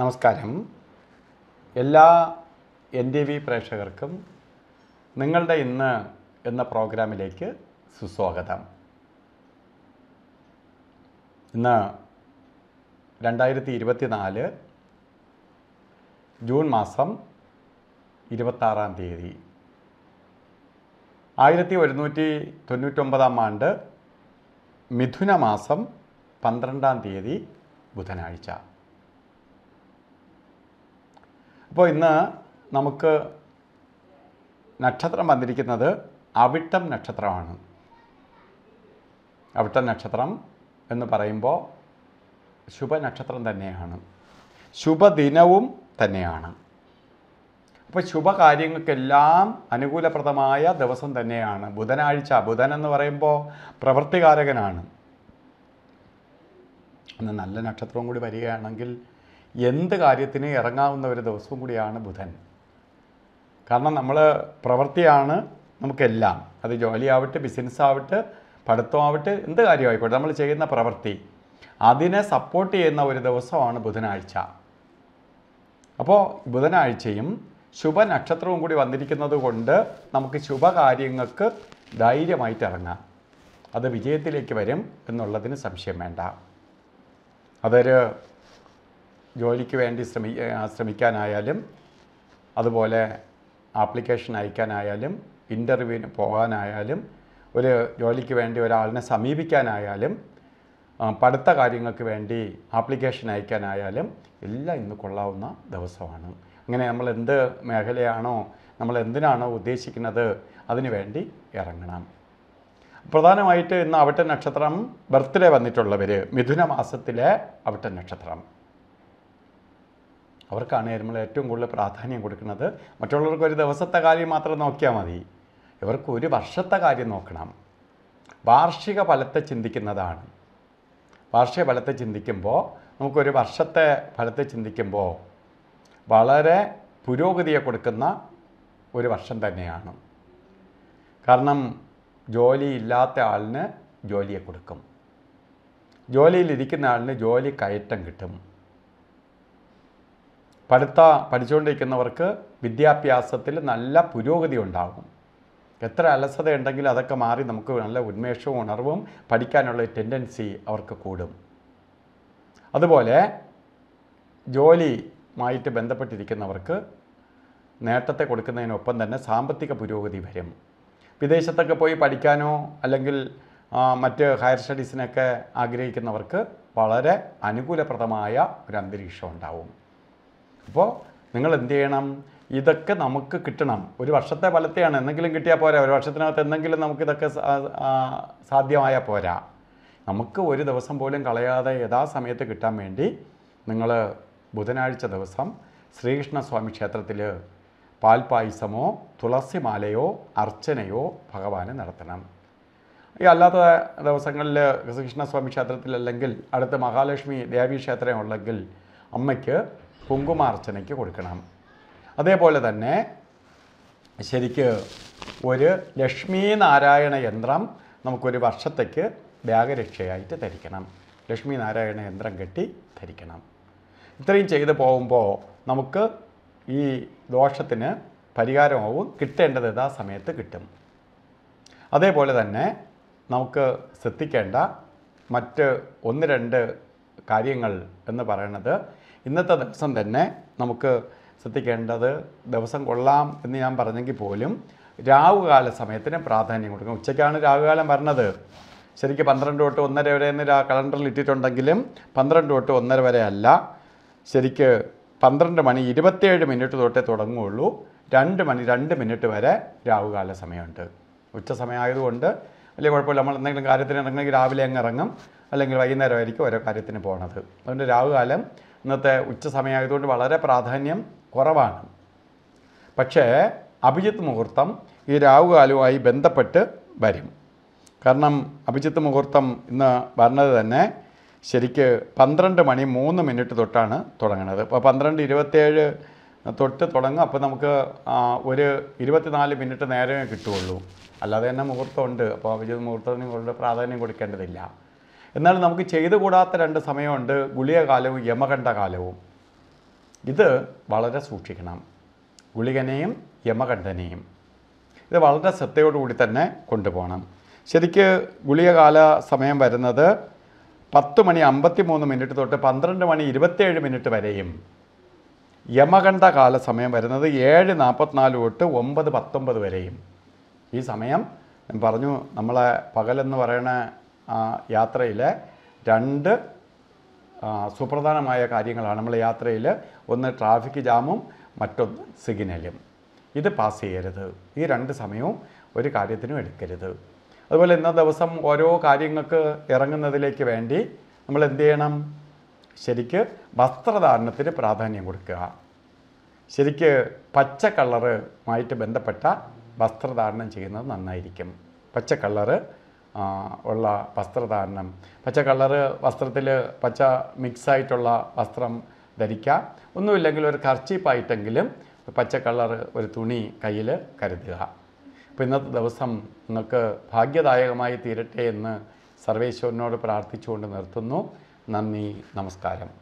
നമസ്കാരം എല്ലാ N T V പ്രേക്ഷകർക്കും നിങ്ങളുടെ ഇന്ന് എന്ന പ്രോഗ്രാമിലേക്ക് സുസ്വാഗതം ഇന്ന് രണ്ടായിരത്തി ഇരുപത്തി നാല് ജൂൺ മാസം ഇരുപത്താറാം തീയതി ആയിരത്തി ഒരുന്നൂറ്റി തൊണ്ണൂറ്റൊമ്പതാം ആണ്ട് മിഥുന മാസം പന്ത്രണ്ടാം തീയതി ബുധനാഴ്ച അപ്പോൾ ഇന്ന് നമുക്ക് നക്ഷത്രം വന്നിരിക്കുന്നത് അവിട്ടം നക്ഷത്രമാണ് അവിട്ടം നക്ഷത്രം എന്ന് പറയുമ്പോൾ ശുഭനക്ഷത്രം തന്നെയാണ് ശുഭദിനവും തന്നെയാണ് അപ്പോൾ ശുഭകാര്യങ്ങൾക്കെല്ലാം അനുകൂലപ്രദമായ ദിവസം തന്നെയാണ് ബുധനാഴ്ച ബുധൻ എന്ന് പറയുമ്പോൾ പ്രവൃത്തികാരകനാണ് അന്ന് നല്ല നക്ഷത്രവും കൂടി വരികയാണെങ്കിൽ എന്ത് കാര്യത്തിന് ഇറങ്ങാവുന്ന ഒരു ദിവസവും കൂടിയാണ് ബുധൻ കാരണം നമ്മൾ പ്രവൃത്തിയാണ് നമുക്കെല്ലാം അത് ജോലിയാവട്ടെ ബിസിനസ്സാവട്ടെ പഠിത്തമാവട്ടെ എന്ത് കാര്യമായിക്കോട്ടെ നമ്മൾ ചെയ്യുന്ന പ്രവൃത്തി അതിനെ സപ്പോർട്ട് ചെയ്യുന്ന ഒരു ദിവസമാണ് ബുധനാഴ്ച അപ്പോൾ ബുധനാഴ്ചയും ശുഭനക്ഷത്രവും കൂടി വന്നിരിക്കുന്നത് കൊണ്ട് നമുക്ക് ശുഭകാര്യങ്ങൾക്ക് ധൈര്യമായിട്ട് ഇറങ്ങാം അത് വിജയത്തിലേക്ക് വരും എന്നുള്ളതിന് സംശയം വേണ്ട അതൊരു ജോലിക്ക് വേണ്ടി ശ്രമി ശ്രമിക്കാനായാലും അതുപോലെ ആപ്ലിക്കേഷൻ അയക്കാനായാലും ഇൻ്റർവ്യൂവിന് പോകാനായാലും ഒരു ജോലിക്ക് വേണ്ടി ഒരാളിനെ സമീപിക്കാനായാലും പഠിത്ത കാര്യങ്ങൾക്ക് വേണ്ടി ആപ്ലിക്കേഷൻ അയക്കാനായാലും എല്ലാം ഇന്ന് കൊള്ളാവുന്ന ദിവസമാണ് അങ്ങനെ നമ്മൾ എന്ത് മേഖലയാണോ നമ്മൾ എന്തിനാണോ ഉദ്ദേശിക്കുന്നത് അതിനു വേണ്ടി ഇറങ്ങണം പ്രധാനമായിട്ട് ഇന്ന് അവിട്ട നക്ഷത്രം ബർത്ത്ഡേ വന്നിട്ടുള്ളവർ മിഥുന മാസത്തിലെ അവിട്ട നക്ഷത്രം അവർക്കാണ് നമ്മൾ ഏറ്റവും കൂടുതൽ പ്രാധാന്യം കൊടുക്കുന്നത് മറ്റുള്ളവർക്ക് ഒരു ദിവസത്തെ കാര്യം മാത്രം നോക്കിയാൽ മതി ഇവർക്ക് ഒരു വർഷത്തെ കാര്യം നോക്കണം വാർഷിക ഫലത്തെ ചിന്തിക്കുന്നതാണ് വാർഷിക ഫലത്തെ ചിന്തിക്കുമ്പോൾ നമുക്കൊരു വർഷത്തെ ഫലത്തെ ചിന്തിക്കുമ്പോൾ വളരെ പുരോഗതിയെ കൊടുക്കുന്ന ഒരു വർഷം തന്നെയാണ് കാരണം ജോലി ഇല്ലാത്ത ആളിന് ജോലിയെ കൊടുക്കും ജോലിയിലിരിക്കുന്ന ആളിന് ജോലി കയറ്റം കിട്ടും പഠിത്ത പഠിച്ചുകൊണ്ടിരിക്കുന്നവർക്ക് വിദ്യാഭ്യാസത്തിൽ നല്ല പുരോഗതി ഉണ്ടാകും എത്ര അലസത ഉണ്ടെങ്കിലും അതൊക്കെ മാറി നമുക്ക് നല്ല ഉന്മേഷവും ഉണർവും പഠിക്കാനുള്ള ടെൻഡൻസി അവർക്ക് കൂടും അതുപോലെ ജോലിയുമായിട്ട് ബന്ധപ്പെട്ടിരിക്കുന്നവർക്ക് നേട്ടത്തെ കൊടുക്കുന്നതിനൊപ്പം തന്നെ സാമ്പത്തിക പുരോഗതി വരും വിദേശത്തൊക്കെ പോയി പഠിക്കാനോ അല്ലെങ്കിൽ മറ്റ് ഹയർ സ്റ്റഡീസിനൊക്കെ ആഗ്രഹിക്കുന്നവർക്ക് വളരെ അനുകൂലപ്രദമായ ഒരു അന്തരീക്ഷം ഉണ്ടാവും അപ്പോൾ നിങ്ങൾ എന്ത് ചെയ്യണം ഇതൊക്കെ നമുക്ക് കിട്ടണം ഒരു വർഷത്തെ ഫലത്തെയാണ് എന്തെങ്കിലും കിട്ടിയാൽ പോരാ ഒരു വർഷത്തിനകത്ത് എന്തെങ്കിലും നമുക്ക് ഇതൊക്കെ സാധ്യമായാൽ പോരാ നമുക്ക് ഒരു ദിവസം പോലും കളയാതെ യഥാസമയത്ത് കിട്ടാൻ വേണ്ടി നിങ്ങൾ ബുധനാഴ്ച ദിവസം ശ്രീകൃഷ്ണസ്വാമി ക്ഷേത്രത്തിൽ പാൽപായസമോ തുളസിമാലയോ അർച്ചനയോ ഭഗവാന് നടത്തണം ഈ അല്ലാത്ത ദിവസങ്ങളിൽ ശ്രീകൃഷ്ണസ്വാമി ക്ഷേത്രത്തിലല്ലെങ്കിൽ അടുത്ത് മഹാലക്ഷ്മി ദേവീ ക്ഷേത്രമുള്ളെങ്കിൽ അമ്മയ്ക്ക് കുങ്കുമാർച്ചനയ്ക്ക് കൊടുക്കണം അതേപോലെ തന്നെ ശരിക്ക് ഒരു ലക്ഷ്മി നാരായണ യന്ത്രം നമുക്കൊരു വർഷത്തേക്ക് വ്യാഗരക്ഷയായിട്ട് ധരിക്കണം ലക്ഷ്മി നാരായണ യന്ത്രം കെട്ടി ധരിക്കണം ഇത്രയും ചെയ്തു പോകുമ്പോൾ നമുക്ക് ഈ ദോഷത്തിന് പരിഹാരമാവും കിട്ടേണ്ടത് സമയത്ത് കിട്ടും അതേപോലെ തന്നെ നമുക്ക് ശ്രദ്ധിക്കേണ്ട മറ്റ് ഒന്ന് രണ്ട് കാര്യങ്ങൾ എന്ന് പറയുന്നത് ഇന്നത്തെ ദിവസം തന്നെ നമുക്ക് ശ്രദ്ധിക്കേണ്ടത് ദിവസം കൊള്ളാം എന്ന് ഞാൻ പറഞ്ഞെങ്കിൽ പോലും രാവുകാല സമയത്തിന് പ്രാധാന്യം കൊടുക്കും ഉച്ചയ്ക്കാണ് രാഹുകാലം വരണത് ശരിക്കും പന്ത്രണ്ട് തൊട്ട് ഒന്നര വരെ എന്ന് കലണ്ടറിൽ ഇട്ടിട്ടുണ്ടെങ്കിലും പന്ത്രണ്ട് തൊട്ട് ഒന്നര വരെ അല്ല ശരിക്ക് പന്ത്രണ്ട് മണി ഇരുപത്തേഴ് മിനിറ്റ് തൊട്ടേ തുടങ്ങുകയുള്ളൂ രണ്ട് മണി രണ്ട് മിനിറ്റ് വരെ രാവുകാല സമയമുണ്ട് ഉച്ച സമയമായതുകൊണ്ട് വലിയ കുഴപ്പമില്ല നമ്മൾ എന്തെങ്കിലും കാര്യത്തിന് ഇറങ്ങണമെങ്കിൽ രാവിലെ അങ്ങ് ഇറങ്ങും അല്ലെങ്കിൽ വൈകുന്നേരമായിരിക്കും ഓരോ കാര്യത്തിന് പോകണത് അതുകൊണ്ട് രാവുകാലം ഇന്നത്തെ ഉച്ച സമയമായതുകൊണ്ട് വളരെ പ്രാധാന്യം കുറവാണ് പക്ഷേ അഭിജിത്ത് മുഹൂർത്തം ഈ രാവുകാലവുമായി ബന്ധപ്പെട്ട് വരും കാരണം അഭിജിത്ത് മുഹൂർത്തം ഇന്ന് വരണത് തന്നെ ശരിക്ക് പന്ത്രണ്ട് മണി മൂന്ന് മിനിറ്റ് തൊട്ടാണ് തുടങ്ങുന്നത് അപ്പോൾ പന്ത്രണ്ട് ഇരുപത്തേഴ് തൊട്ട് തുടങ്ങും അപ്പോൾ നമുക്ക് ഒരു ഇരുപത്തിനാല് മിനിറ്റ് നേരമേ കിട്ടുകയുള്ളൂ അല്ലാതെ തന്നെ മുഹൂർത്തമുണ്ട് അപ്പോൾ അഭിജിത് മുഹൂർത്തത്തിന് കൂടുതൽ പ്രാധാന്യം കൊടുക്കേണ്ടതില്ല എന്നാൽ നമുക്ക് കൂടാത്ത രണ്ട് സമയമുണ്ട് ഗുളികകാലവും യമകണ്ഠകാലവും ഇത് വളരെ സൂക്ഷിക്കണം ഗുളികനെയും യമകണ്ഠനെയും ഇത് വളരെ ശ്രദ്ധയോടുകൂടി തന്നെ കൊണ്ടുപോകണം ശരിക്ക് ഗുളികകാല സമയം വരുന്നത് പത്ത് മണി അമ്പത്തി മൂന്ന് മിനിറ്റ് തൊട്ട് പന്ത്രണ്ട് മണി ഇരുപത്തേഴ് മിനിറ്റ് വരെയും യമകണ്ഠകാല സമയം വരുന്നത് ഏഴ് നാൽപ്പത്തിനാല് തൊട്ട് ഒമ്പത് പത്തൊമ്പത് വരെയും ഈ സമയം പറഞ്ഞു നമ്മളെ പകലെന്ന് പറയണ യാത്രയിലെ രണ്ട് സുപ്രധാനമായ കാര്യങ്ങളാണ് നമ്മൾ യാത്രയിൽ ഒന്ന് ട്രാഫിക് ജാമും മറ്റൊന്ന് സിഗ്നലും ഇത് പാസ് ചെയ്യരുത് ഈ രണ്ട് സമയവും ഒരു കാര്യത്തിനും എടുക്കരുത് അതുപോലെ ഇന്ന ദിവസം ഓരോ കാര്യങ്ങൾക്ക് ഇറങ്ങുന്നതിലേക്ക് വേണ്ടി നമ്മൾ എന്ത് ചെയ്യണം ശരിക്ക് വസ്ത്രധാരണത്തിന് പ്രാധാന്യം കൊടുക്കുക ശരിക്ക് പച്ച കളറുമായിട്ട് ബന്ധപ്പെട്ട വസ്ത്രധാരണം ചെയ്യുന്നത് നന്നായിരിക്കും പച്ച കളറ് ഉള്ള വസ്ത്രധാരണം പച്ച കളറ് വസ്ത്രത്തിൽ പച്ച മിക്സായിട്ടുള്ള വസ്ത്രം ധരിക്കുക ഒന്നുമില്ലെങ്കിൽ ഒരു കർച്ചീപ്പായിട്ടെങ്കിലും പച്ച കളർ ഒരു തുണി കയ്യിൽ കരുതുക അപ്പോൾ ഇന്നത്തെ ദിവസം നിങ്ങൾക്ക് ഭാഗ്യദായകമായി തീരട്ടെ എന്ന് സർവേശ്വരനോട് പ്രാർത്ഥിച്ചുകൊണ്ട് നിർത്തുന്നു നന്ദി നമസ്കാരം